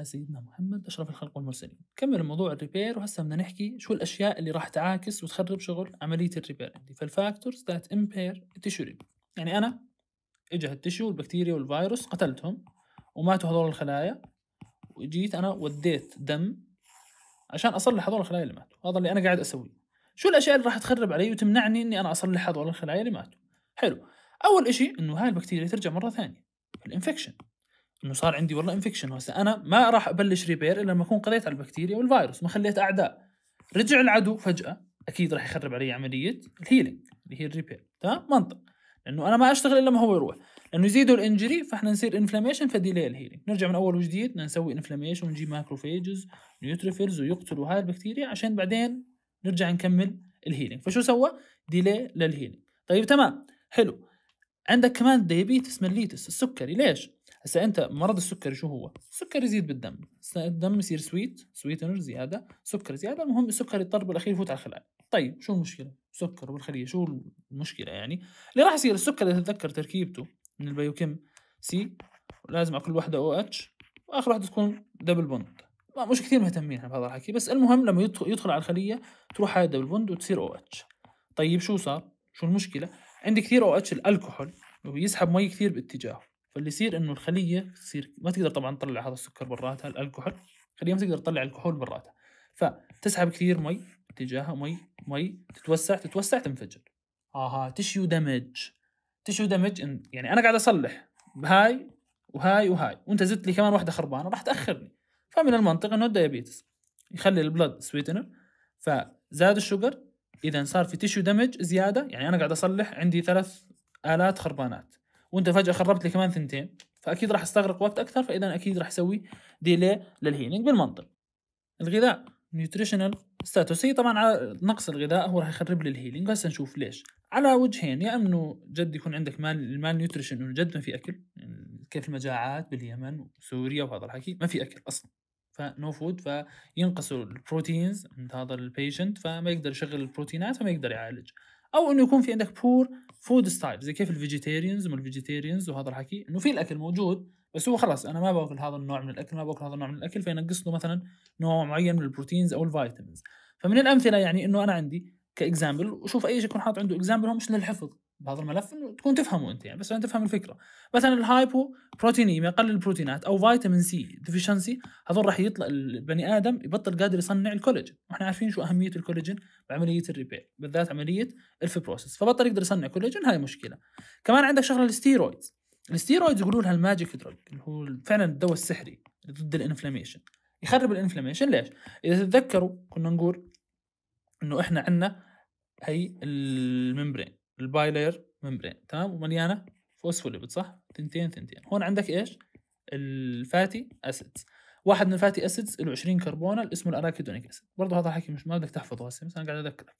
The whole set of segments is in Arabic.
على سيدنا محمد أشرف الخلق والمرسلين كمل موضوع الريبير وهسه بدنا نحكي شو الأشياء اللي راح تعاكس وتخرب شغل عملية الريبير عندي فالفاكتورز ذات امبير التشو ريبير يعني أنا اجى التشو والبكتيريا والفيروس قتلتهم وماتوا هذول الخلايا وجيت أنا وديت دم عشان أصلح هذول الخلايا اللي ماتوا هذا اللي أنا قاعد أسويه شو الأشياء اللي راح تخرب علي وتمنعني إني أنا أصلح هذول الخلايا اللي ماتوا حلو أول شيء إنه هاي البكتيريا ترجع مرة ثانية الانفكشن انه صار عندي والله انفكشن هسه انا ما راح ابلش ريبير الا لما اكون قضيت على البكتيريا والفيروس ما خليت اعداء رجع العدو فجاه اكيد راح يخرب علي عمليه الهيلينج اللي هي الريبير تمام منطق لانه انا ما اشتغل الا ما هو يروح لانه يزيدوا الانجري فاحنا نصير انفلاميشن فديلي الهيلينج نرجع من اول وجديد نسوي انفلاميشن ونجيب ماكروفيجز نيوتروفيلز ويقتلوا هاي البكتيريا عشان بعدين نرجع نكمل الهيلينج فشو سوى ديلي للهيلينج طيب تمام حلو عندك كمان ديابيتس مليتس السكري ليش هسا انت مرض السكري شو هو السكر يزيد بالدم الدم يصير سويت سويتنر زياده سكر زياده المهم السكر يضطر بالاخير يفوت على الخلايا طيب شو المشكله سكر بالخليه شو المشكله يعني اللي راح يصير السكر اذا تتذكر تركيبته من البيوكيم سي لازم على كل وحده او اتش واخر وحده تكون دبل بوند مش كثير مهتمين بهذا الحكي بس المهم لما يدخل, على الخليه تروح هاي الدبل بوند وتصير او اتش طيب شو صار شو المشكله عندي كثير او اتش الالكحول ويسحب مي كثير باتجاهه فاللي يصير انه الخليه تصير ما تقدر طبعا تطلع هذا السكر براتها الكحول الخليه ما تقدر تطلع الكحول براتها فتسحب كثير مي اتجاهها مي مي تتوسع تتوسع تنفجر اها تشيو دمج تشيو دمج يعني انا قاعد اصلح بهاي وهاي وهاي وانت زدت لي كمان واحده خربانه راح تاخرني فمن المنطق انه الديابيتس يخلي البلد سويتنر فزاد الشوجر اذا صار في تشيو دمج زياده يعني انا قاعد اصلح عندي ثلاث الات خربانات وانت فجاه خربت لي كمان ثنتين فاكيد راح استغرق وقت اكثر فاذا اكيد راح اسوي ديلي للهيلينج بالمنطق الغذاء نيوتريشنال ستاتوس هي طبعا على نقص الغذاء هو راح يخرب لي الهيلينج بس نشوف ليش على وجهين يا انه جد يكون عندك مال المال نيوتريشن انه جد ما في اكل كيف المجاعات باليمن وسوريا وهذا الحكي ما في اكل اصلا فنو فود فينقصوا البروتينز عند هذا البيشنت فما يقدر يشغل البروتينات فما يقدر يعالج او انه يكون في عندك بور فود ستايل زي كيف الفيجيتيريانز وما وهذا الحكي انه في الاكل موجود بس هو خلاص انا ما باكل هذا النوع من الاكل ما باكل هذا النوع من الاكل فينقص له مثلا نوع معين من البروتينز او الفيتامينز فمن الامثله يعني انه انا عندي كاكزامبل وشوف اي شيء يكون حاط عنده اكزامبل هو مش للحفظ بهذا الملف انه تكون تفهمه انت يعني بس عشان تفهم الفكره مثلا الهايبو ما يقلل البروتينات او فيتامين سي ديفيشنسي هذول راح يطلع البني ادم يبطل قادر يصنع الكولاجين واحنا عارفين شو اهميه الكولاجين بعمليه الريبير بالذات عمليه بروسس فبطل يقدر يصنع كولاجين هاي مشكله كمان عندك شغله الستيرويدز الستيرويدز يقولوا لها الماجيك دروج اللي هو فعلا الدواء السحري ضد الانفلاميشن يخرب الانفلاميشن ليش اذا تتذكروا كنا نقول انه احنا عندنا هي الممبرين البايلير ممبرين تمام ومليانه فوسفوليبيد صح تنتين تنتين هون عندك ايش الفاتي اسيدز واحد من الفاتي اسيدز له 20 كربونال اسمه الاراكيدونيك اسيد برضه هذا الحكي مش ما بدك تحفظه هسه بس انا قاعد اذكرك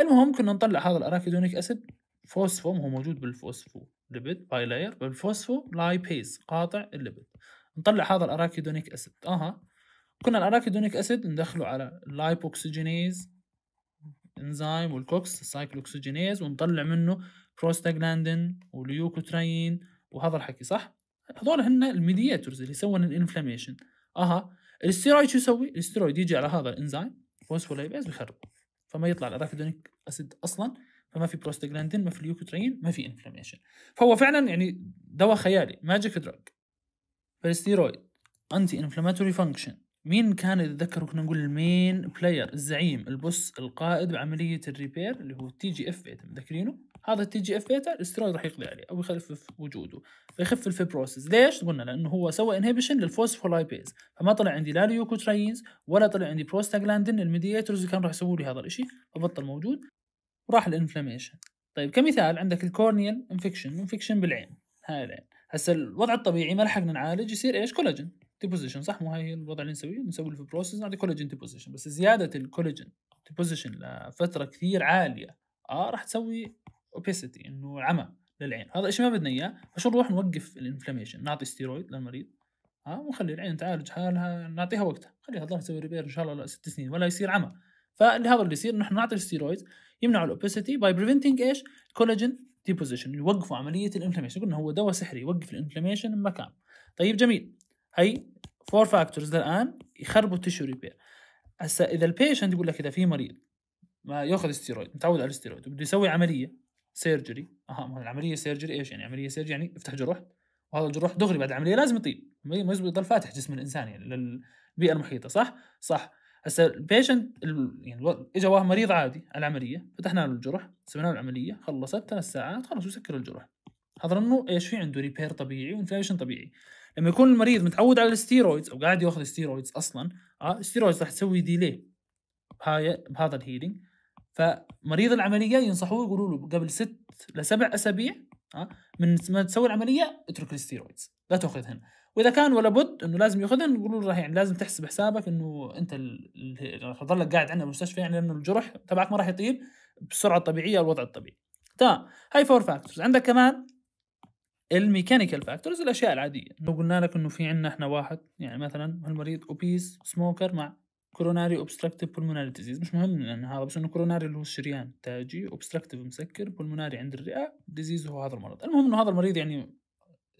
المهم كنا نطلع هذا الاراكيدونيك اسيد فوسفو هو موجود بالفوسفو ليبيد باي لاير بالفوسفو لايبيز قاطع الليبيد نطلع هذا الاراكيدونيك اسيد اها كنا الاراكيدونيك اسيد ندخله على اللايبوكسجينيز الانزيم والكوكس السايكلوكسجينيز ونطلع منه بروستاجلاندين وليوكوترين وهذا الحكي صح؟ هذول هن الميدياتورز اللي يسوون الانفلاميشن اها الستيرويد شو يسوي؟ الستيرويد يجي على هذا الانزيم فوسفوليبيز ويخربه فما يطلع الاراكيدونيك اسيد اصلا فما في بروستاجلاندين ما في ليوكوترين ما في انفلاميشن فهو فعلا يعني دواء خيالي ماجيك دراج فالستيرويد انتي انفلاماتوري فانكشن مين كان يتذكر كنا نقول المين بلاير الزعيم البوس القائد بعملية الريبير اللي هو التي جي اف بيتا متذكرينه؟ هذا التي جي اف بيتا الاسترويد راح يقضي عليه او يخفف وجوده فيخف الفيبروسيس ليش؟ قلنا لانه هو سوى انهبيشن للفوسفولايبيز فما طلع عندي لا ليوكوترينز ولا طلع عندي بروستاجلاندين الميدياتورز اللي كانوا راح يسووا لي هذا الشيء فبطل موجود وراح الانفلاميشن طيب كمثال عندك الكورنيال انفكشن انفكشن بالعين هاي العين هسه الوضع الطبيعي ما لحقنا نعالج يصير ايش كولاجين ديبوزيشن صح مو هاي الوضع اللي نسويه نسوي له في نعطي كولاجين ديبوزيشن بس زياده الكولاجين ديبوزيشن لفتره كثير عاليه اه راح تسوي اوبيسيتي انه عمى للعين هذا الشيء ما بدنا اياه فشو نروح نوقف الانفلاميشن نعطي ستيرويد للمريض ها آه، ونخلي العين تعالج حالها نعطيها وقتها خليها تضل تسوي ريبير ان شاء الله ست سنين ولا يصير عمى فهذا اللي يصير نحن نعطي الستيرويد يمنعوا الاوبيسيتي باي بريفنتنج ايش كولاجين ديبوزيشن يوقفوا عمليه الانفلاميشن قلنا هو دواء سحري يوقف الانفلاميشن بمكان طيب جميل هي فور فاكتورز الان يخربوا التشو ريبير هسه اذا البيشنت يقول لك اذا في مريض ما ياخذ استيرويد متعود على الاستيرويد وبده يسوي عمليه سيرجري اها العمليه سيرجري ايش يعني عمليه سيرجري يعني يفتح جرح وهذا الجروح دغري بعد العمليه لازم يطيب ما يضل فاتح جسم الانسان يعني للبيئه المحيطه صح صح هسه البيشنت يعني اجى واحد مريض عادي على العمليه فتحنا له الجرح سوينا له العمليه خلصت ثلاث ساعات خلص وسكر الجرح هذا انه ايش في عنده ريبير طبيعي وانفلاميشن طبيعي لما يكون المريض متعود على الستيرويدز او قاعد ياخذ ستيرويدز اصلا اه الستيرويدز راح تسوي ديلي بهذا الهيلينج فمريض العمليه ينصحوه يقولوا له قبل ست لسبع اسابيع اه من ما تسوي العمليه اترك الستيرويدز لا تاخذهن واذا كان ولا بد انه لازم ياخذهن يقولوا له راح يعني لازم تحسب حسابك انه انت راح تضلك قاعد عندنا بالمستشفى يعني لانه الجرح تبعك ما راح يطيب بالسرعه الطبيعيه او الوضع الطبيعي تمام هاي فور فاكتورز عندك كمان الميكانيكال فاكتورز الاشياء العاديه لو قلنا لك انه في عندنا احنا واحد يعني مثلا هالمريض اوبيس سموكر مع كوروناري اوبستراكتيف بولموناري ديزيز مش مهم لان هذا بس انه كوروناري اللي هو الشريان تاجي اوبستراكتيف مسكر بولموناري عند الرئه ديزيز هو هذا المرض المهم انه هذا المريض يعني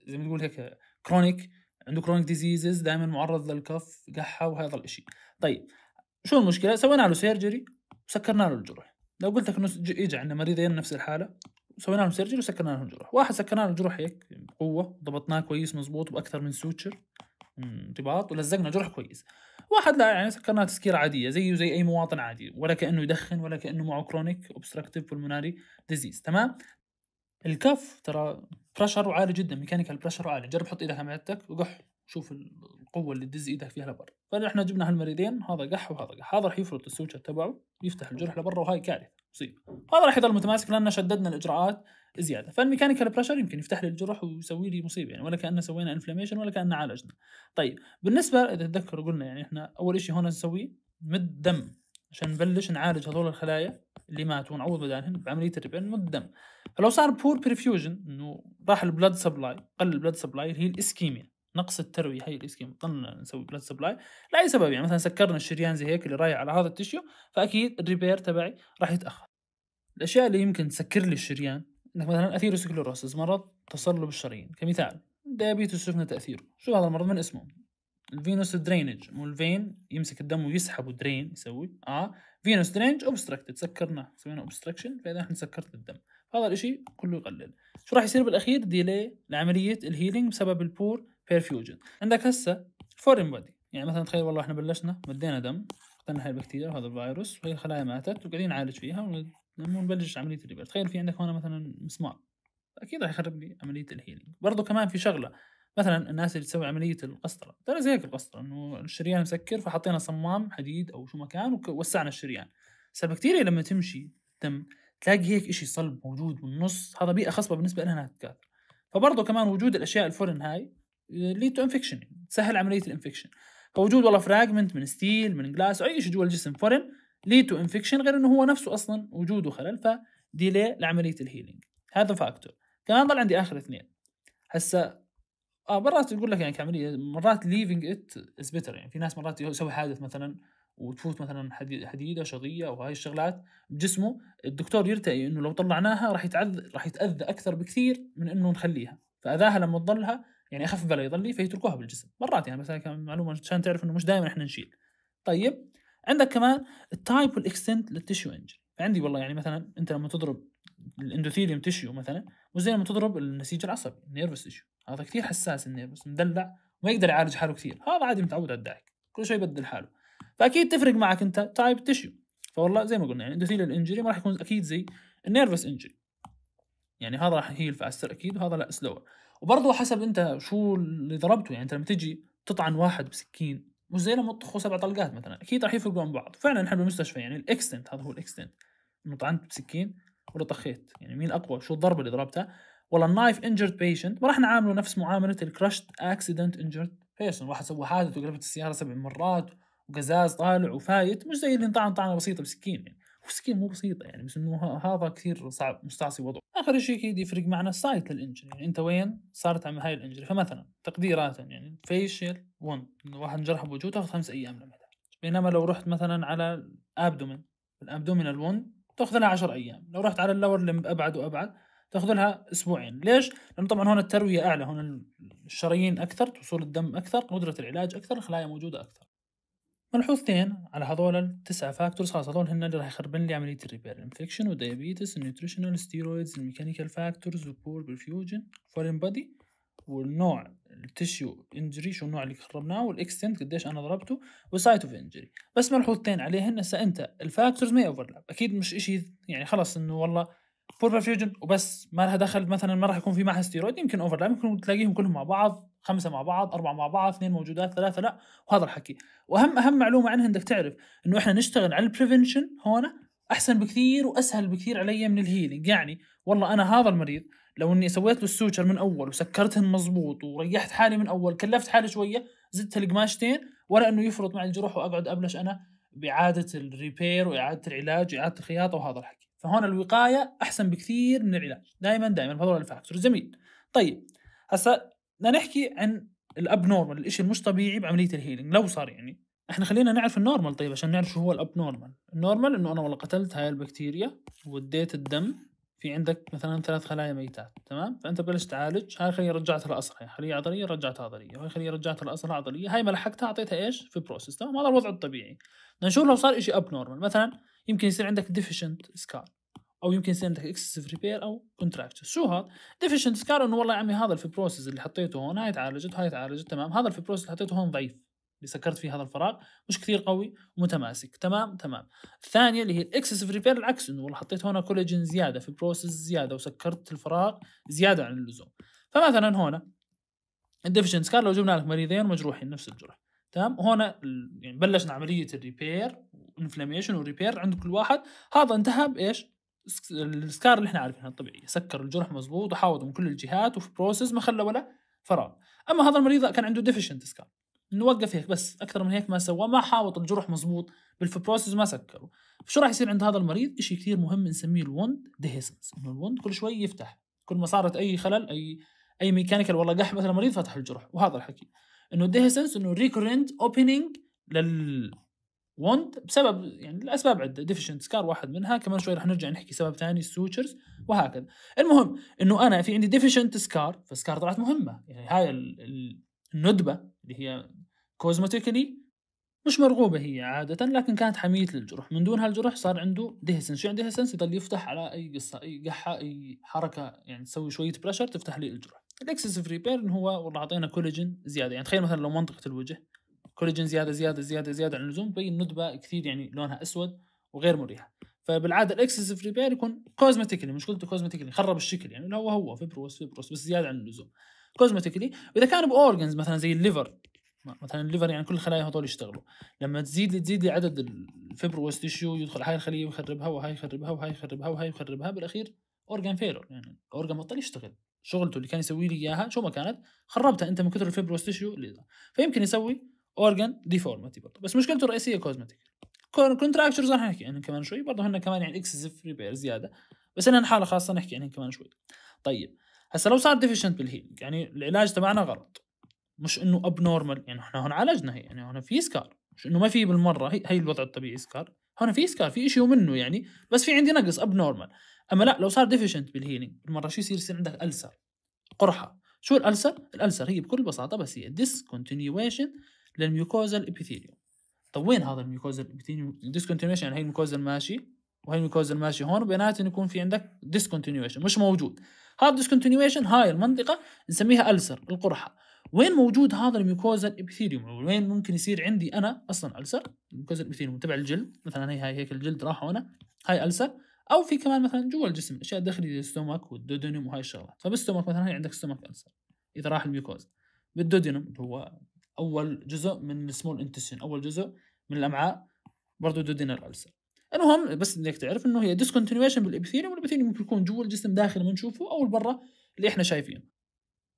زي ما تقول هيك كرونيك عنده كرونيك ديزيزز دائما معرض للكف قحه وهذا الاشي طيب شو المشكله سوينا له سيرجري وسكرنا له الجرح لو قلت لك انه اجى عندنا مريضين نفس الحاله سوينا لهم سيرجري وسكرنا لهم الجروح واحد سكرنا له الجروح هيك بقوه ضبطناه كويس مزبوط وباكثر من سوتشر انضباط ولزقنا جرح كويس واحد لا يعني سكرناه تسكيره عاديه زيه زي اي مواطن عادي ولا كانه يدخن ولا كانه معه كرونيك اوبستراكتيف بولموناري ديزيز تمام الكف ترى بريشر عالي جدا ميكانيكال بريشر عالي جرب حط ايدك على معدتك وقح شوف القوه اللي تدز ايدك فيها لبر فنحن جبنا هالمريضين هذا قح وهذا قح هذا رح يفرط السوتشر تبعه يفتح الجرح لبرا وهاي كارثه مصيبه هذا راح يضل متماسك لان شددنا الاجراءات زياده فالميكانيكال بريشر يمكن يفتح لي الجرح ويسوي لي مصيبه يعني ولا كاننا سوينا انفلاميشن ولا كاننا عالجنا طيب بالنسبه اذا تذكر قلنا يعني احنا اول شيء هون نسويه مد دم عشان نبلش نعالج هذول الخلايا اللي ماتوا ونعوض بدالهم بعمليه الربن مد دم فلو صار بور بريفيوجن انه راح البلد سبلاي قل البلد سبلاي اللي هي الاسكيميا نقص التروية هي الاسكيم ضلنا نسوي بلاد سبلاي لاي سبب يعني مثلا سكرنا الشريان زي هيك اللي رايح على هذا التشيو فاكيد الريبير تبعي راح يتاخر الاشياء اللي يمكن تسكر لي الشريان انك مثلا اثيروسكلوروسيس مرض تصلب الشرايين كمثال دايابيتس شفنا تاثيره شو هذا المرض من اسمه الفينوس درينج مو الفين يمسك الدم ويسحبه درين يسوي اه فينوس درينج اوبستراكتد سكرناه سوينا اوبستراكشن فاذا احنا سكرت الدم هذا الاشي كله يقلل شو راح يصير بالاخير ديلي لعمليه الهيلينج بسبب البور بيرفيوجن عندك هسه فورين بودي يعني مثلا تخيل والله احنا بلشنا مدينا دم اخذنا هاي البكتيريا وهذا الفيروس وهي الخلايا ماتت وقاعدين نعالج فيها ونبلش عمليه الريبير تخيل في عندك هون مثلا مسمار اكيد راح يخرب لي عمليه الهيلينج برضه كمان في شغله مثلا الناس اللي تسوي عمليه القسطره ترى زي هيك القسطره انه الشريان مسكر فحطينا صمام حديد او شو مكان ووسعنا الشريان بس البكتيريا لما تمشي تم تلاقي هيك إشي صلب موجود بالنص هذا بيئه خصبه بالنسبه لها انها تتكاثر فبرضه كمان وجود الاشياء الفورن هاي ليد تو انفكشن يعني تسهل عمليه الانفكشن فوجود والله فراجمنت من ستيل من جلاس او اي شيء جوا الجسم فورن ليد تو انفكشن غير انه هو نفسه اصلا وجوده خلل فديلي لعمليه الهيلينج هذا فاكتور كمان ضل عندي اخر اثنين هسا اه مرات يقول لك يعني كعمليه مرات ليفينج ات از بيتر يعني في ناس مرات يسوي حادث مثلا وتفوت مثلا حديده شظيه او هاي الشغلات بجسمه الدكتور يرتقي انه لو طلعناها راح يتعذ راح يتاذى اكثر بكثير من انه نخليها فاذاها لما تضلها يعني اخف بلا يضلي فيتركوها بالجسم مرات يعني بس معلومه عشان تعرف انه مش دائما احنا نشيل طيب عندك كمان التايب والاكستنت للتشيو انجري عندي والله يعني مثلا انت لما تضرب الاندوثيليوم تشيو مثلا مش زي لما تضرب النسيج العصبي النيرفس تشيو هذا كثير حساس النيرفس مدلع وما يقدر يعالج حاله كثير هذا عادي متعود على الدايك كل شوي يبدل حاله فاكيد تفرق معك انت تايب تشيو فوالله زي ما قلنا يعني اندوثيليال انجري ما راح يكون اكيد زي النيرفس انجري يعني هذا راح يهيل فاستر اكيد وهذا لا سلور وبرضه حسب انت شو اللي ضربته يعني انت لما تيجي تطعن واحد بسكين مش زي لما تطخه سبع طلقات مثلا اكيد راح يفرقوا عن بعض فعلا نحن بالمستشفى يعني الاكستنت هذا هو الاكستنت انه طعنت بسكين ولا طخيت يعني مين اقوى شو الضربه اللي ضربتها والله النايف انجرد بيشنت ما راح نعامله نفس معامله الكراشت اكسيدنت انجرد بيشنت واحد سوى حادث وقلبت السياره سبع مرات وقزاز طالع وفايت مش زي اللي انطعن طعنه بسيطه بسكين يعني وسكيل مو بسيطه يعني بس انه هذا كثير صعب مستعصي وضعه اخر شيء اكيد يفرق معنا السايت للانجن يعني انت وين صارت عم هاي الانجن فمثلا تقديرات يعني فيشل 1 واحد انجرح بوجهه تاخذ خمس ايام للعمليه بينما لو رحت مثلا على الابدومين الابدومينال 1 تاخذ لها 10 ايام لو رحت على اللور لمب ابعد وابعد تاخذ لها اسبوعين ليش لانه طبعا هون الترويه اعلى هون الشرايين اكثر توصل الدم اكثر قدره العلاج اكثر الخلايا موجوده اكثر ملحوظ اثنين على هذول التسعة فاكتورز خلاص هذول هن اللي راح يخربن لي عملية الريبير الانفكشن وديابيتس النيوتريشنال ستيرويدز الميكانيكال فاكتورز وبور بالفيوجن فورين بادي والنوع التشيو انجري شو النوع اللي خربناه والاكستنت قديش انا ضربته والسايت اوف انجري بس ملحوظتين عليهن هسه انت الفاكتورز ما اوفرلاب اكيد مش اشي يعني خلص انه والله بور perfusion وبس ما لها دخل مثلا ما راح يكون في معها ستيرويد يمكن اوفر اوفرلاب يمكن تلاقيهم كلهم مع بعض خمسه مع بعض اربعه مع بعض اثنين موجودات ثلاثه لا وهذا الحكي واهم اهم معلومه عنها انك تعرف انه احنا نشتغل على البريفنشن هون احسن بكثير واسهل بكثير علي من الهيلينج يعني والله انا هذا المريض لو اني سويت له السوتشر من اول وسكرتهم مزبوط وريحت حالي من اول كلفت حالي شويه زدت القماشتين ولا انه يفرط معي الجروح واقعد ابلش انا باعاده الريبير واعاده العلاج واعاده الخياطه وهذا الحكي فهون الوقايه احسن بكثير من العلاج دائما دائما هذول الفاكتور جميل طيب هسه بدنا نحكي عن الاب نورمال الشيء المش طبيعي بعمليه الهيلينج لو صار يعني احنا خلينا نعرف النورمال طيب عشان نعرف شو هو الاب نورمال النورمال انه انا والله قتلت هاي البكتيريا وديت الدم في عندك مثلا ثلاث خلايا ميتات تمام فانت بلشت تعالج هاي خلية رجعتها لاصلها خليه عضليه رجعتها عضليه وهي خليه رجعتها لاصلها عضليه هاي ملحقتها اعطيتها ايش في بروسيس تمام هذا الوضع الطبيعي نشوف لو صار شيء اب نورمال مثلا يمكن يصير عندك ديفيشنت سكار او يمكن يصير عندك اكسسيف ريبير او كونتراكشر شو هذا ديفيشنت سكار انه والله يا عمي هذا الفيبروسيس اللي حطيته هون هاي تعالجت هاي تعالجت تمام هذا الفيبروسيس اللي حطيته هون ضعيف اللي سكرت فيه هذا الفراغ مش كثير قوي ومتماسك تمام تمام الثانيه اللي هي الاكسسيف ريبير العكس انه والله حطيت هون كولاجين زياده في بروسيس زياده وسكرت الفراغ زياده عن اللزوم فمثلا هون الديفيشنت سكار لو جبنا لك مريضين مجروحين نفس الجرح تمام هنا يعني بلشنا عمليه الريبير انفلاميشن والريبير عند كل واحد هذا انتهى بايش السكار اللي احنا عارفينها الطبيعيه سكر الجرح مزبوط وحاوط من كل الجهات وفي بروسيس ما خلى ولا فراغ اما هذا المريض كان عنده ديفيشنت سكار نوقف هيك بس اكثر من هيك ما سوى ما حاوط الجرح مزبوط بالفبروسس ما سكره شو راح يصير عند هذا المريض شيء كثير مهم نسميه الوند دهيسنس انه الوند كل شوي يفتح كل ما صارت اي خلل اي اي ميكانيكال والله قح مثلا المريض فتح الجرح وهذا الحكي انه اديها سنس انه ريكورنت اوبننج لل وند بسبب يعني الاسباب عده ديفيشنت سكار واحد منها كمان شوي رح نرجع نحكي سبب ثاني السوتشرز وهكذا المهم انه انا في عندي ديفيشنت سكار فسكار طلعت مهمه يعني هاي الندبه اللي هي كوزماتيكلي مش مرغوبه هي عاده لكن كانت حميه للجرح من دون هالجرح صار عنده ديهسنس شو يعني ديهسنس يضل يفتح على اي قصه اي قحه اي حركه يعني تسوي شويه بريشر تفتح لي الجرح الاكسسيف ريبيرن هو والله اعطينا كولاجين زياده يعني تخيل مثلا لو منطقه الوجه كولاجين زياده زياده زياده زياده عن اللزوم تبين ندبه كثير يعني لونها اسود وغير مريحه فبالعاده الاكسسيف ريبير يكون كوزمتيكلي مشكلته كوزمتيكلي خرب الشكل يعني هو هو فيبروس فيبروس بس زياده عن اللزوم كوزمتيكلي واذا كان باورجنز مثلا زي الليفر مثلا الليفر يعني كل الخلايا هذول يشتغلوا لما تزيد لي تزيد لي عدد الفيبروس تيشيو يدخل هاي الخليه ويخربها وهاي يخربها وهاي يخربها وهاي يخربها بالاخير اورجان فيلر يعني اورجان بطل يشتغل شغلته اللي كان يسوي لي اياها شو ما كانت خربتها انت من كثر الفيبروس تيشيو فيمكن يسوي اورجن ديفورمتي برضه بس مشكلته الرئيسيه كوزمتيك كونتراكشرز رح نحكي عنهم كمان شوي برضه هن كمان يعني اكسسف ريبير زياده بس هن حاله خاصه نحكي عنهم كمان شوي طيب هسه لو صار ديفيشنت بالهيلينج يعني العلاج تبعنا غلط مش انه اب نورمال يعني احنا هون عالجنا هي يعني هون في سكار مش انه ما في بالمره هي, هي الوضع الطبيعي سكار هون في سكار في شيء منه يعني بس في عندي نقص اب نورمال اما لا لو صار ديفيشنت بالهيلينج بالمره شو يصير يصير عندك السر قرحه شو الالسر الالسر هي بكل بساطه بس هي ديسكونتينيويشن للميوكوزال ابيثيليوم طيب وين هذا الميوكوزال ابيثيليوم ديسكونتينيويشن يعني هي الميوكوزا ماشي وهي الميوكوزا ماشي هون بيناتهم يكون في عندك ديسكونتينيويشن مش موجود هذا ديسكونتينيويشن هاي المنطقه نسميها السر القرحه وين موجود هذا الميوكوزال ابيثيليوم وين ممكن يصير عندي انا اصلا السر الميوكوزال ابيثيليوم تبع الجلد مثلا هي هاي هيك الجلد راح هنا هاي السر او في كمان مثلا جوا الجسم اشياء داخليه زي الستومك والدودونيوم وهاي الشغلات فبالستومك مثلا هي عندك ستومك انسر اذا راح الميوكوز بالدودينوم اللي هو اول جزء من السمول انتسين اول جزء من الامعاء برضه دودينر السر المهم بس انك تعرف انه هي ديسكونتينيويشن بالابيثيريوم والابيثيريوم ممكن يكون جوا الجسم داخل ما نشوفه او برا اللي احنا شايفينه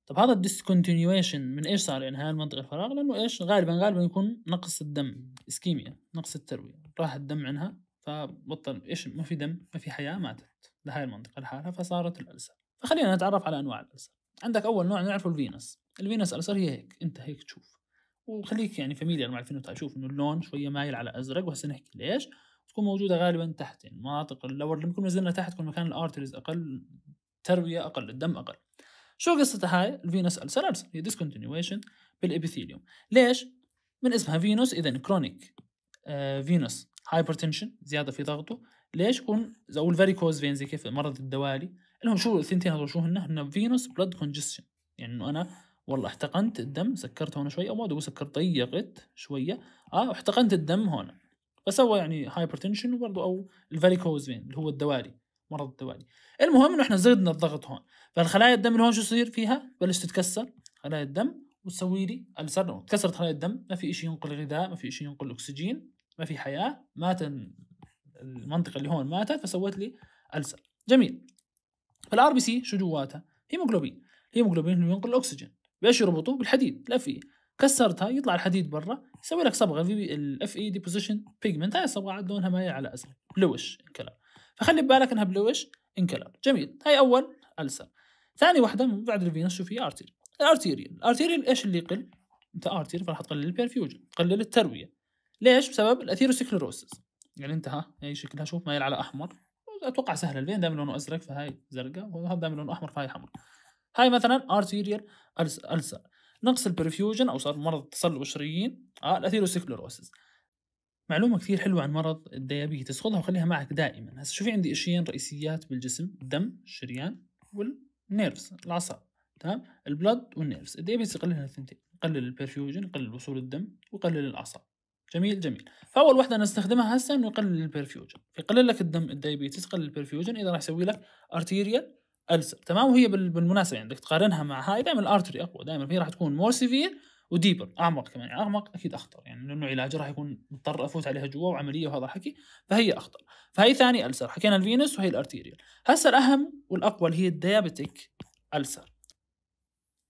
طب هذا الديسكونتينيويشن من ايش صار يعني هاي المنطقه الفراغ لانه ايش غالبا غالبا يكون نقص الدم اسكيميا نقص الترويه راح الدم عنها فبطل ايش ما في دم ما في حياه ماتت لهي المنطقه لحالها فصارت الالسر فخلينا نتعرف على انواع الالسر عندك اول نوع نعرفه الفينس الفينس الالسر هي هيك انت هيك تشوف وخليك يعني فاميليار مع الفينوتايب شوف انه اللون شويه مايل على ازرق وهسه نحكي ليش تكون موجوده غالبا تحت يعني مناطق اللور لما يكون نزلنا تحت كل مكان الارتريز اقل ترويه اقل الدم اقل شو قصتها هاي الفينوس السر هي ديسكونتينيويشن بالابيثيليوم ليش من اسمها فينوس اذا كرونيك آه فينوس هايبرتنشن زياده في ضغطه ليش يكون او الفاريكوز فين زي كيف المرض الدوالي انهم شو الثنتين هذول شو هن؟ هن فينوس بلاد كونجستشن يعني انه انا والله احتقنت الدم سكرته هنا شوي او ما اقول سكرت ضيقت شويه اه احتقنت الدم هنا فسوى يعني هايبرتنشن وبرضه او الفاريكوز فين اللي هو الدوالي مرض الدوالي المهم انه احنا زدنا الضغط هون فالخلايا الدم اللي هون شو يصير فيها بلش تتكسر خلايا الدم وتسوي لي السر تكسرت خلايا الدم ما في شيء ينقل غذاء ما في شيء ينقل اكسجين ما في حياه مات المنطقه اللي هون ماتت فسوت لي السر جميل فالار بي سي شو جواتها؟ هيموجلوبين هيموجلوبين هو ينقل الاكسجين بايش يربطه؟ بالحديد الاف اي كسرتها يطلع الحديد برا يسوي لك صبغه في الاف اي ديبوزيشن بيجمنت هاي الصبغه لونها مايل على ازرق بلوش انكلر فخلي ببالك انها بلوش انكلر جميل هاي اول السر ثاني واحده من بعد الفينس شو في ارتيري الارتيريال الارتيريال ايش اللي يقل؟ انت ارتيري فراح تقلل البيرفيوجن تقلل الترويه ليش؟ بسبب الاثيروسكلروسس يعني انت ها هي يعني شكلها شوف مايل على احمر اتوقع سهل الفين دائما لونه ازرق فهاي زرقاء وهذا دائما لونه احمر فهاي حمر هاي مثلا ارتيريال ألسا نقص البرفيوجن او صار مرض تصلب الشرايين آه الاثيروسكلروسس معلومة كثير حلوة عن مرض الديابيتس خذها وخليها معك دائما هسه شوفي عندي اشيين رئيسيات بالجسم الدم الشريان والنيرفز الاعصاب تمام البلد والنيرفز الديابيتس يقلل الثنتين يقلل البرفيوجن يقلل وصول الدم ويقلل الاعصاب جميل جميل فاول وحده نستخدمها هسه انه يقلل البرفيوجن يقلل لك الدم الدايبيتس يقلل البرفيوجن اذا راح يسوي لك ارتيريال السر تمام وهي بالمناسبه يعني بدك تقارنها مع هاي دائما الارتري اقوى دائما هي راح تكون مور سيفير وديبر اعمق كمان يعني اعمق اكيد اخطر يعني لانه علاج راح يكون مضطر افوت عليها جوا وعمليه وهذا الحكي فهي اخطر فهي ثاني السر حكينا الفينوس وهي الارتيريال هسه الاهم والاقوى اللي هي الديابتيك السر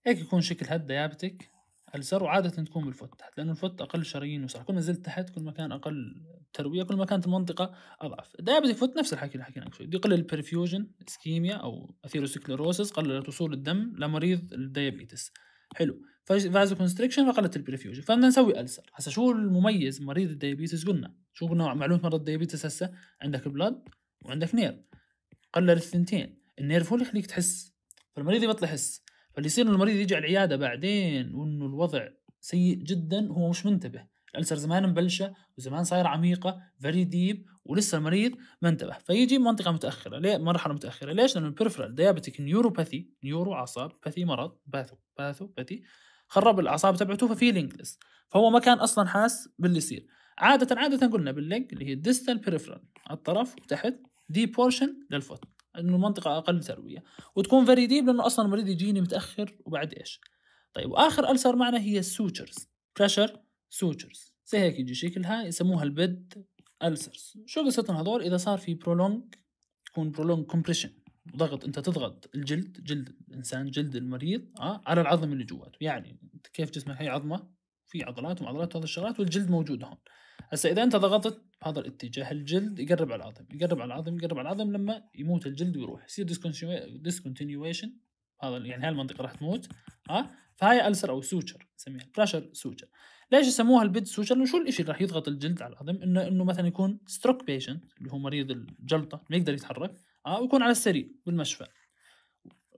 هيك يكون شكل هالديابتيك الثروه عاده تكون بالفوت تحت لانه الفوت اقل شرايين وسرعة كل ما نزلت تحت كل ما كان اقل ترويه كل ما كانت المنطقه اضعف الدايابيتك فوت نفس الحكي اللي قبل شوي يقلل البرفيوجن اسكيميا او اثيروسكليروسس قللت وصول الدم لمريض الدايابيتس حلو فازو كونستريكشن وقلت البرفيوجن فبدنا نسوي السر هسا شو المميز مريض الدايابيتس قلنا شو قلنا معلومه مرض الدايابيتس هسا عندك بلاد وعندك نير قلل الثنتين النير هو اللي يخليك تحس فالمريض يبطل يحس فاللي يصير المريض يجي على العياده بعدين وانه الوضع سيء جدا هو مش منتبه الالسر زمان مبلشه وزمان صايره عميقه فيري ديب ولسه المريض ما انتبه فيجي منطقه متاخره ليه مرحله متاخره ليش لانه البرفرال ديابتيك نيوروباثي نيورو اعصاب باثي مرض باثو باثو باثي خرب الاعصاب تبعته ففي لينكلس فهو ما كان اصلا حاس باللي يصير عاده عاده قلنا باللينك اللي هي الديستال بيرفرال على الطرف وتحت دي بورشن للفوت انه المنطقه اقل ترويه وتكون فيري ديب لانه اصلا المريض يجيني متاخر وبعد ايش طيب واخر السر معنا هي السوتشرز بريشر سوتشرز زي هيك يجي شكلها يسموها البد السرز شو قصتهم هذول اذا صار في برولونج تكون برولونج كومبريشن ضغط انت تضغط الجلد جلد الانسان جلد المريض اه على العظم اللي جواته يعني كيف جسمك هي عظمه في عضلات ومعضلات وهذه الشغلات والجلد موجود هون هسا اذا انت ضغطت بهذا الاتجاه الجلد يقرب على العظم يقرب على العظم يقرب على العظم لما يموت الجلد ويروح يصير ديسكونتينيويشن هذا يعني هاي المنطقه راح تموت ها فهاي السر او سوتشر نسميها بريشر سوتشر ليش يسموها البيد سوتشر لانه شو الشيء اللي راح يضغط الجلد على العظم انه انه مثلا يكون ستروك بيشنت اللي هو مريض الجلطه ما يقدر يتحرك اه ويكون على السرير بالمشفى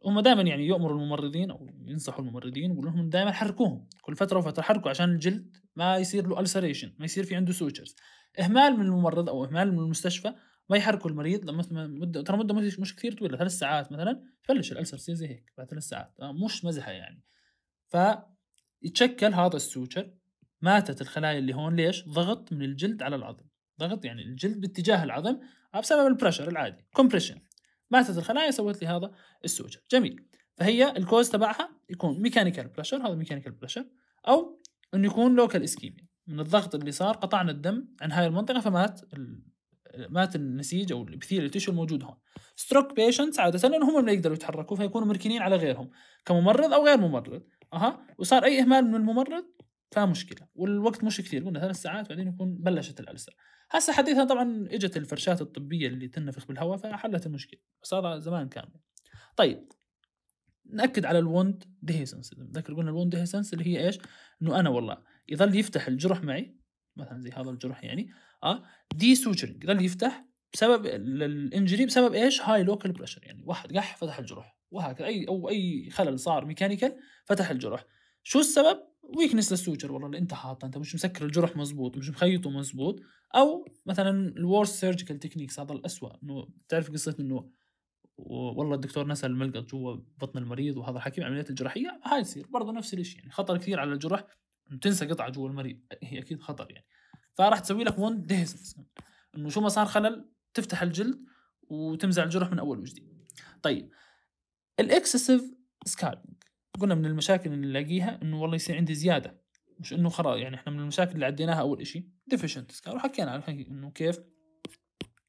هم دائما يعني يأمروا الممرضين او ينصحوا الممرضين يقولوا لهم دائما حركوهم كل فتره وفتره حركوا عشان الجلد ما يصير له السريشن ما يصير في عنده سوتشرز اهمال من الممرض او اهمال من المستشفى ما يحركوا المريض لما مده ترى مده مش, كثير طويله ثلاث ساعات مثلا تبلش الالسر يصير زي هيك بعد ثلاث ساعات آه، مش مزحه يعني ف يتشكل هذا السوتشر ماتت الخلايا اللي هون ليش؟ ضغط من الجلد على العظم ضغط يعني الجلد باتجاه العظم آه، بسبب البريشر العادي كومبريشن ماتت الخلايا سوت لي هذا السوجر جميل فهي الكوز تبعها يكون ميكانيكال بريشر هذا ميكانيكال بريشر او انه يكون لوكال اسكيميا من الضغط اللي صار قطعنا الدم عن هاي المنطقه فمات مات النسيج او الابثيل التيشو الموجود هون ستروك بيشنتس عاده لان هم اللي يقدروا يتحركوا فيكونوا مركنين على غيرهم كممرض او غير ممرض اها وصار اي اهمال من الممرض فمشكله والوقت مش كثير قلنا ثلاث ساعات بعدين يكون بلشت الالسر هسه حديثا طبعا اجت الفرشات الطبيه اللي تنفخ بالهواء فحلت المشكله بس هذا زمان كان طيب ناكد على الوند ديهيسنس ذكر قلنا الوند ديهيسنس اللي هي ايش انه انا والله يظل يفتح الجرح معي مثلا زي هذا الجرح يعني اه دي سوتشرنج يظل يفتح بسبب الانجري بسبب ايش هاي لوكال بريشر يعني واحد قح فتح الجرح وهكذا اي او اي خلل صار ميكانيكال فتح الجرح شو السبب ويكنس للسوجر والله اللي انت حاطه انت مش مسكر الجرح مزبوط مش مخيطه مزبوط او مثلا الورس سيرجيكال تكنيكس هذا الاسوء انه بتعرف قصه انه والله الدكتور نسى الملقط جوا بطن المريض وهذا الحكي عمليات الجراحيه هاي يصير برضه نفس الشيء يعني خطر كثير على الجرح تنسى قطعه جوا المريض هي اكيد خطر يعني فراح تسوي لك وند دهز انه شو ما صار خلل تفتح الجلد وتمزع الجرح من اول وجديد طيب الاكسسيف سكالبنج قلنا من المشاكل اللي نلاقيها انه والله يصير عندي زياده مش انه خلاص يعني احنا من المشاكل اللي عديناها اول شيء ديفيشنت سكار وحكينا عن انه كيف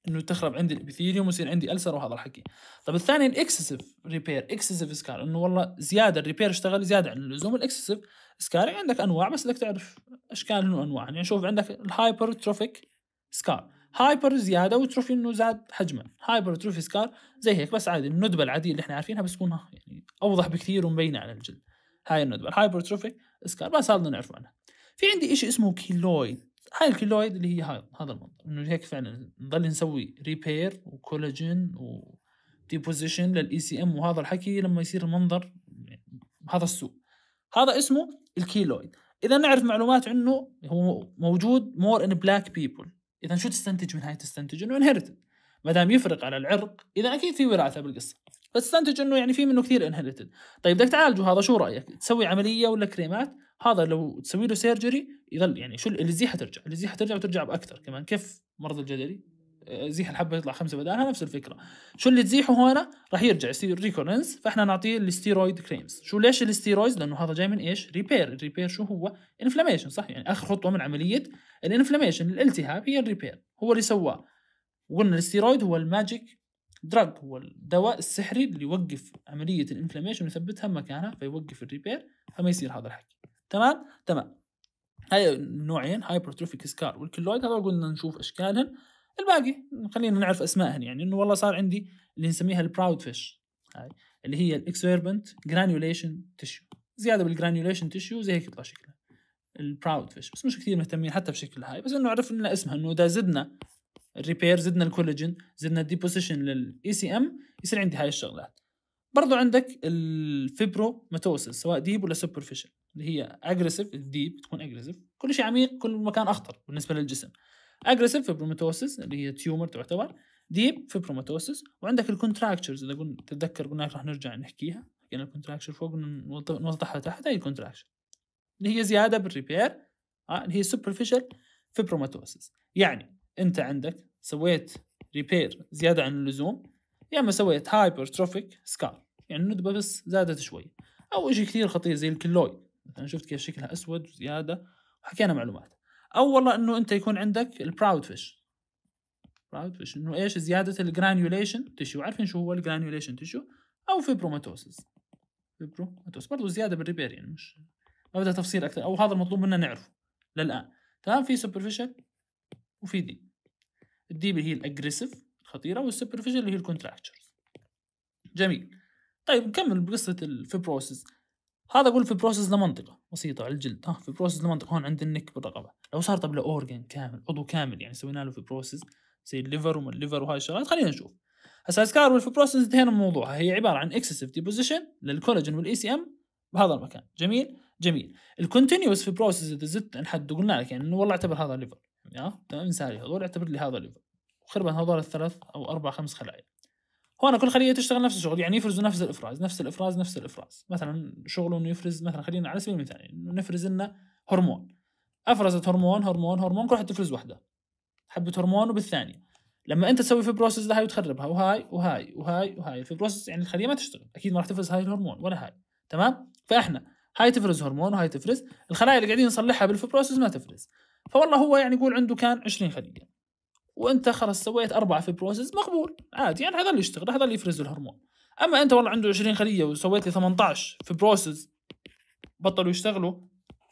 انه تخرب عندي الابيثيليوم ويصير عندي السر وهذا الحكي طب الثاني الاكسسيف ريبير اكسسيف سكار انه والله زياده الريبير اشتغل زياده عن اللزوم الاكسسيف سكار عندك انواع بس بدك تعرف اشكال وانواع يعني شوف عندك الهايبر تروفيك سكار هايبر زياده وتروفي انه زاد حجمه هايبر تروفي سكار زي هيك بس عادي الندبه العاديه اللي احنا عارفينها بس تكون يعني اوضح بكثير ومبينه على الجلد هاي الندبه الهايبر تروفي سكار بس هذا نعرفه عنها في عندي شيء اسمه كيلويد هاي الكيلويد اللي هي هاي هذا المنظر انه هيك فعلا نضل نسوي ريبير وكولاجين وديبوزيشن للاي سي ام وهذا الحكي لما يصير المنظر هذا السوء هذا اسمه الكيلويد اذا نعرف معلومات عنه هو موجود مور ان بلاك بيبل اذا شو تستنتج من هاي تستنتج انه انهرتد ما دام يفرق على العرق اذا اكيد في وراثه بالقصه فتستنتج انه يعني في منه كثير انهرتد طيب بدك تعالجه هذا شو رايك تسوي عمليه ولا كريمات هذا لو تسوي له سيرجري يظل يعني شو الزي حترجع الزي حترجع وترجع باكثر كمان كيف مرض الجدري زيح الحبه يطلع خمسه بدالها نفس الفكره شو اللي تزيحه هون راح يرجع يصير ريكورنس فاحنا نعطيه الستيرويد كريمز شو ليش الستيرويد لانه هذا جاي من ايش ريبير الريبير شو هو انفلاميشن صح يعني اخر خطوه من عمليه الانفلاميشن الالتهاب هي الريبير هو اللي سواه وقلنا الستيرويد هو الماجيك دراج هو الدواء السحري اللي يوقف عمليه الانفلاميشن ويثبتها مكانها فيوقف الريبير فما يصير هذا الحكي تمام تمام هاي نوعين هايبرتروفيك سكار والكلويد هذول قلنا نشوف اشكالهم الباقي خلينا نعرف اسمائهم يعني انه والله صار عندي اللي نسميها البراود فيش هاي اللي هي الاكسيربنت جرانيوليشن تيشو زياده بالجرانيوليشن تيشو زي هيك يطلع شكلها البراود فيش بس مش كثير مهتمين حتى بشكل هاي بس انه عرفنا اسمها انه اذا زدنا الريبير زدنا الكولاجين زدنا الديبوزيشن للاي سي ام يصير عندي هاي الشغلات برضو عندك ماتوسس سواء ديب ولا سوبرفيشل اللي هي اجريسيف الديب تكون اجريسيف كل شيء عميق كل مكان اخطر بالنسبه للجسم اجريسيف فيبروماتوسس اللي هي تيومر تعتبر ديب فيبروماتوسس وعندك الكونتراكتشرز اذا قلنا تتذكر قلنا لك راح نرجع نحكيها حكينا الكونتراكشر فوق نوضحها تحت هي الكونتراكشر اللي هي زياده بالريبير آه، اللي هي سوبرفيشال فيبروماتوسس يعني انت عندك سويت ريبير زياده عن اللزوم يا اما سويت هايبرتروفيك سكار يعني الندبه بس زادت شوي او شيء كثير خطير زي الكلويد مثلا شفت كيف شكلها اسود وزياده وحكينا معلومات او والله انه انت يكون عندك البراود فيش براود فيش انه ايش زياده الجرانيوليشن تشو عارفين شو هو الجرانيوليشن تشو او فيبروماتوسس فيبروماتوس برضه زياده بالريبيرين يعني مش ما بدها تفصيل اكثر او هذا المطلوب منا نعرفه للان تمام في سوبرفيشال وفي دي الدي اللي هي الاجريسيف الخطيره والسوبرفيشال اللي هي الكونتراكتشر جميل طيب نكمل بقصه الفيبروسيس هذا اقول الفيبروسيس لمنطقه بسيطه على الجلد ها في بروسس المنطقه هون عند النك بالرقبه لو صار طب له اورجن كامل عضو كامل يعني سوينا له في بروسس زي الليفر وما الليفر وهاي الشغلات خلينا نشوف هسا في بروسس انتهينا من موضوعها هي عباره عن اكسسيف ديبوزيشن للكولاجين والاي سي ام بهذا المكان جميل جميل الكونتينيوس في بروسس اذا زدت انحد قلنا لك يعني انه والله اعتبر هذا ليفر تمام انسى هذول اعتبر لي هذا ليفر وخربا هذول الثلاث او اربع خمس خلايا هون كل خليه تشتغل نفس الشغل يعني يفرزوا نفس الافراز نفس الافراز نفس الافراز مثلا شغله انه يفرز مثلا خلينا على سبيل المثال انه نفرز لنا هرمون افرزت هرمون هرمون هرمون كل واحد تفرز وحده حبه هرمون وبالثانيه لما انت تسوي في بروسس لهاي وتخربها وهاي وهاي وهاي وهاي في بروسس يعني الخليه ما تشتغل اكيد ما راح تفرز هاي الهرمون ولا هاي تمام فاحنا هاي تفرز هرمون وهاي تفرز الخلايا اللي قاعدين نصلحها بروسس ما تفرز فوالله هو يعني يقول عنده كان 20 خليه وانت خلاص سويت اربعه في بروسيس مقبول عادي يعني هذا اللي يشتغل هذا اللي يفرز الهرمون اما انت والله عنده 20 خليه وسويت لي 18 في بروسيس بطلوا يشتغلوا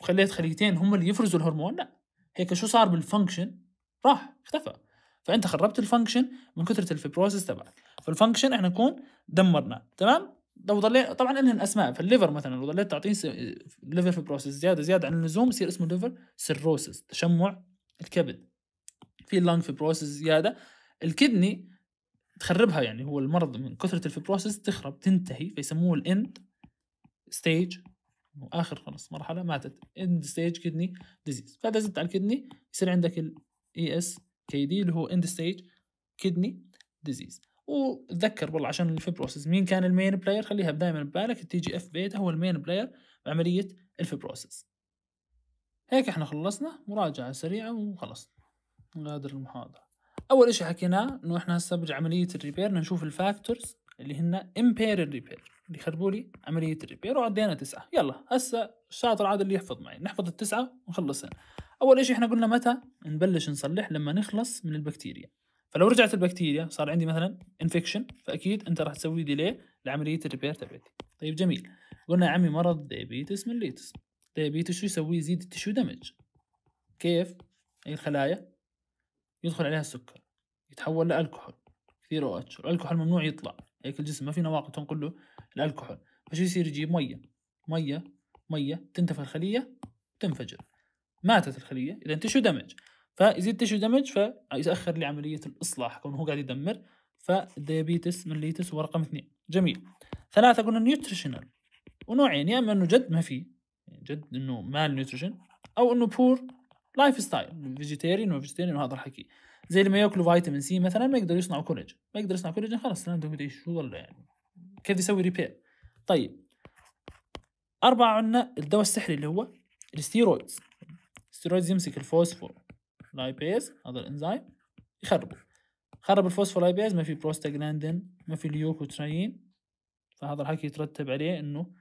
وخليت خليتين هم اللي يفرزوا الهرمون لا هيك شو صار بالفانكشن راح اختفى فانت خربت الفانكشن من كثره الفيبروسيس تبعك فالفانكشن احنا نكون دمرناه تمام لو ضليت طبعا لهم اسماء فالليفر مثلا لو ضليت تعطيه ليفر فيبروسيس زياده زياده عن اللزوم يصير اسمه ليفر سيروسيس تشمع الكبد في لانج فيبروسس زياده الكدني تخربها يعني هو المرض من كثره الفيبروسس تخرب تنتهي فيسموه الاند ستيج واخر خلاص مرحله ماتت اند ستيج كدني ديزيز فاذا زدت على الكدني يصير عندك الاي اس كي دي اللي هو اند ستيج كدني ديزيز وتذكر والله عشان الفيبروسس مين كان المين بلاير خليها دائما ببالك التي جي اف بيتا هو المين بلاير بعمليه الفيبروسس هيك احنا خلصنا مراجعه سريعه وخلصنا غادر المحاضرة أول إشي حكيناه إنه إحنا هسا بعملية الريبير نشوف الفاكتورز اللي هن امبير الريبير اللي خربوا لي عملية الريبير وعدينا تسعة يلا هسا الشاطر عاد اللي يحفظ معي نحفظ التسعة ونخلصها أول إشي إحنا قلنا متى نبلش نصلح لما نخلص من البكتيريا فلو رجعت البكتيريا صار عندي مثلا انفكشن فأكيد أنت راح تسوي ديلي لعملية الريبير تبعتي طيب جميل قلنا يا عمي مرض ديابيتس مليتس ديابيتس شو يسوي يزيد التشو دمج كيف؟ هي الخلايا يدخل عليها السكر يتحول لالكحول كثير اوتش اتش ممنوع يطلع هيك الجسم ما في نواقل تنقل له الالكحول فشو يصير يجيب ميه ميه ميه تنتفخ الخليه تنفجر ماتت الخليه اذا تشو دمج فيزيد تشو دمج فيتاخر لعمليه الاصلاح كونه هو قاعد يدمر فالديابيتس مليتس هو رقم اثنين جميل ثلاثه قلنا نيوتريشنال ونوعين يا اما انه جد ما في يعني جد انه مال نيوتريشن او انه بور لايف ستايل فيجيتيريان وفيجيتيريان وهذا الحكي زي لما ياكلوا فيتامين سي مثلا ما يقدروا يصنعوا كولاجين ما يقدر يصنع كولاجين خلاص لا بده شو ولا يعني كيف يسوي ريبير طيب أربعة عندنا الدواء السحري اللي هو الستيرويدز الستيرويدز يمسك الفوسفور لايبيز هذا الانزيم يخربه خرب لايبيز ما في بروستاجلاندين ما في ليوكوتراين فهذا الحكي يترتب عليه انه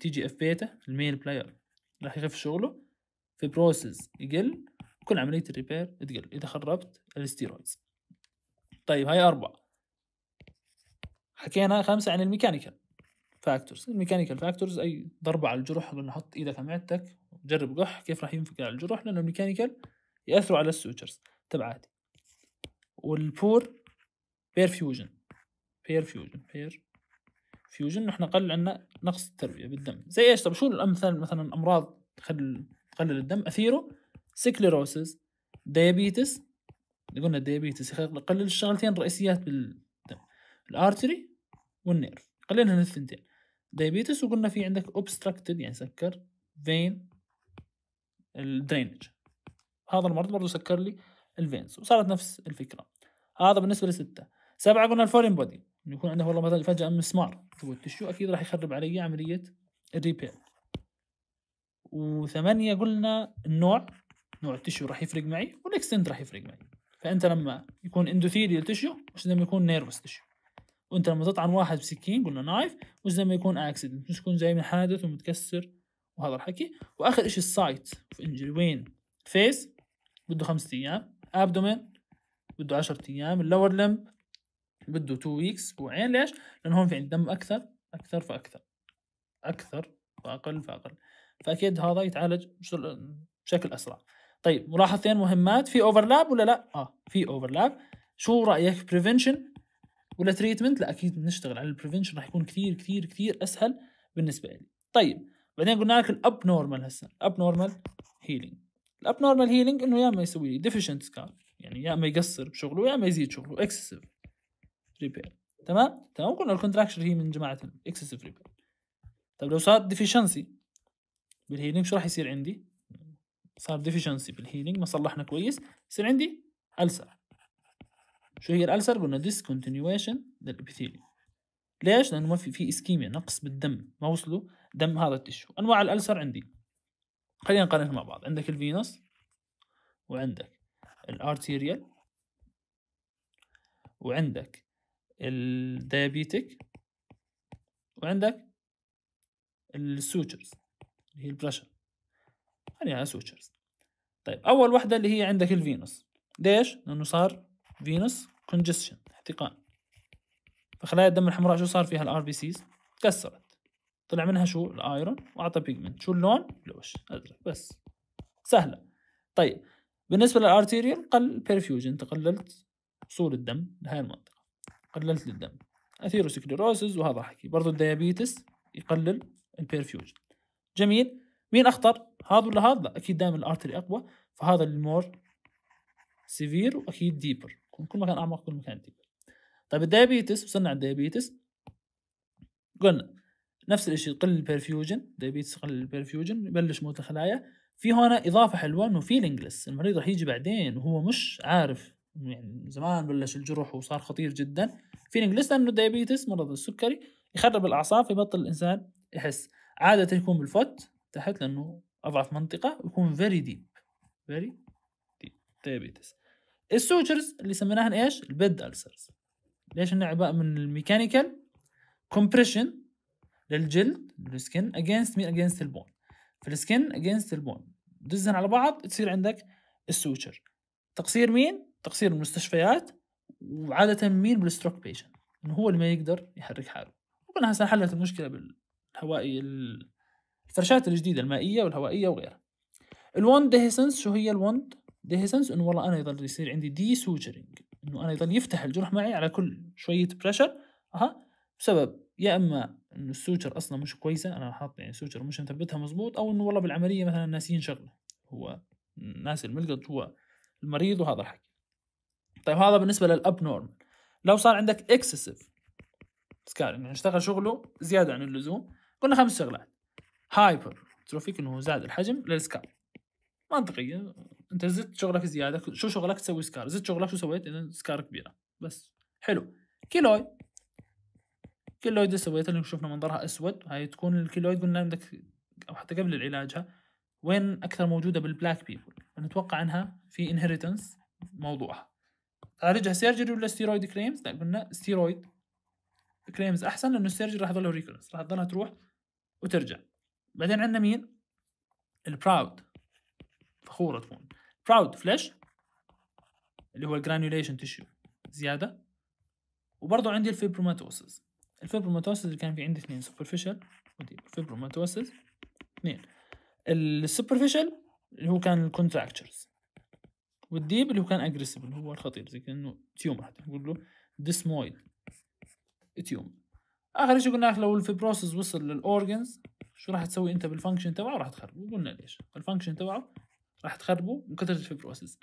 تيجي اف بيتا الميل بلاير راح يخف شغله فيبروسز يقل كل عملية الريبير تقل إذا خربت الستيرويدز طيب هاي أربعة حكينا خمسة عن الميكانيكال فاكتورز الميكانيكال فاكتورز أي ضربة على الجروح قلنا حط إيدك على معدتك جرب قح كيف راح ينفك على الجروح لأنه الميكانيكال يأثروا على السوتشرز تبعاتي والبور بير فيوجن بير فيوجن بير فيوجن نحن قل عندنا نقص التربية بالدم زي ايش طب شو الأمثال مثلا أمراض خل تقلل الدم اثيره سكليروسس ديابيتس اللي قلنا الديابيتس يقلل الشغلتين الرئيسيات بالدم الارتري والنيرف قللنا الثنتين ديابيتس وقلنا في عندك اوبستراكتد يعني سكر فين الدرينج هذا المرض برضه سكر لي الفينز وصارت نفس الفكره هذا بالنسبه لستة سبعة قلنا الفورين بودي يكون عنده والله مثلا فجأة مسمار تشو أكيد راح يخرب علي عملية الريبير وثمانية قلنا النوع نوع التشو راح يفرق معي والاكستنت راح يفرق معي فانت لما يكون اندوثيريال تشو مش لما يكون نيرفس تشو وانت لما تطعن واحد بسكين قلنا نايف مش لما يكون اكسيدنت مش يكون زي من حادث ومتكسر وهذا الحكي واخر شيء السايت في انجري وين فيس بده خمسة ايام ابدومين بده 10 ايام اللور لمب بده 2 ويكس اسبوعين ليش؟ لان هون في عندي دم اكثر اكثر فاكثر اكثر فاقل فاقل فاكيد هذا يتعالج بشكل اسرع طيب ملاحظتين مهمات في اوفرلاب ولا لا اه في اوفرلاب شو رايك بريفنشن ولا تريتمنت لا اكيد نشتغل على البريفنشن راح يكون كثير كثير كثير اسهل بالنسبه لي طيب بعدين قلنا لك الاب نورمال هسه الاب نورمال هيلينج الاب نورمال هيلينج انه يا اما يسوي لي ديفيشنت سكان يعني يا اما يقصر بشغله يا اما يزيد شغله اكسسيف ريبير تمام تمام قلنا الكونتراكشن هي من جماعه الاكسسيف ريبير طيب لو صار ديفيشنسي بالهيلينج شو راح يصير عندي صار ديفيشنسي بالهيلينج ما صلحنا كويس يصير عندي ألسر شو هي الألسر قلنا ديسكونتينيويشن للإبيثيليوم ليش لأنه ما في في إسكيميا نقص بالدم ما وصلوا دم هذا التشو أنواع الألسر عندي خلينا نقارنها مع بعض عندك الفينوس وعندك الارتيريال وعندك الديابيتك وعندك السوتشرز اللي هي البريشر يعني على سوتشرز طيب اول وحده اللي هي عندك الفينوس ليش لانه صار فينوس كونجستشن احتقان فخلايا الدم الحمراء شو صار فيها الار بي سيز تكسرت طلع منها شو الايرون واعطى بيجمنت شو اللون بلوش ازرق بس سهله طيب بالنسبه للارتيريال قل بيرفيوجن تقللت وصول الدم لهي المنطقه قللت للدم اثيروسكليروسز وهذا حكي برضه الديابيتس يقلل البيرفيوجن جميل مين اخطر هذا ولا هذا لا اكيد دائما الارتري اقوى فهذا المور سيفير واكيد ديبر كل مكان اعمق كل مكان ديبر طيب الدايابيتس وصلنا على الدايابيتس قلنا نفس الشيء قل البرفيوجن دايابيتس يقل البرفيوجن يبلش موت الخلايا في هنا اضافه حلوه انه الانجلس المريض راح يجي بعدين وهو مش عارف يعني زمان بلش الجرح وصار خطير جدا الانجلس لانه الدايابيتس مرض السكري يخرب الاعصاب فيبطل الانسان يحس عادة يكون بالفوت تحت لأنه أضعف منطقة ويكون فيري ديب فيري ديب ديابيتس السوتشرز اللي سميناهن ايش؟ البيد ألسرز ليش هن عباء من الميكانيكال كومبريشن للجلد للسكن اجينست مين اجينست البون فالسكن اجينست البون دزن على بعض تصير عندك السوتشر تقصير مين؟ تقصير المستشفيات وعادة مين بالستروك بيشن انه هو اللي ما يقدر يحرك حاله ربنا حلت المشكلة بال هوائي الفرشات الجديدة المائية والهوائية وغيرها الوند ديهيسنس شو هي الوند ديهيسنس انه والله انا يضل يصير عندي دي سوجرينج انه انا يضل يفتح الجرح معي على كل شوية بريشر اها بسبب يا اما انه السوجر اصلا مش كويسة انا حاط يعني سوجر مش مثبتها مزبوط او انه والله بالعملية مثلا ناسيين شغلة هو ناسي الملقط هو المريض وهذا الحكي طيب هذا بالنسبة للاب نورمال لو صار عندك اكسسيف سكارين يعني اشتغل شغله زيادة عن اللزوم قلنا خمس شغلات هايبر تروفيك انه زاد الحجم للسكار منطقيه انت زدت شغلك زياده شو شغلك تسوي سكار زدت شغلك شو سويت انه سكار كبيره بس حلو كيلوي كيلويد سويت سويتها اللي شفنا منظرها اسود هاي تكون الكيلويد قلنا عندك او حتى قبل العلاجها وين اكثر موجوده بالبلاك بيبول نتوقع انها في انهيرتنس موضوعها عالجها سيرجري ولا ستيرويد كريمز لا قلنا ستيرويد كريمز احسن لانه السيرجري راح يضلها ريكورنس راح تضلها تروح وترجع بعدين عندنا مين البراود فخوره تكون براود فلاش اللي هو الجرانيوليشن تيشو زياده وبرضه عندي الفيبروماتوسس الفيبروماتوسس اللي كان في عندي اثنين سوبرفيشال وديب الفيبروماتوسس اثنين السوبرفيشال اللي هو كان الكونتراكتشرز والديب اللي هو كان اجريسيف اللي هو الخطير زي كانه تيومر حتى نقول له ديسمويد تيومر اخر شيء قلنا لو لو الفيبروسيس وصل للاورجنز شو راح تسوي انت بالفانكشن تبعه راح تخربه قلنا ليش الفانكشن تبعه راح تخربه من كثره الفيبروسيس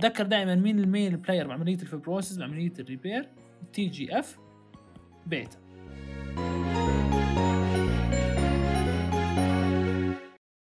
تذكر دائما مين المين بلاير بعمليه الفيبروسيس بعمليه الريبير تي جي اف بيتا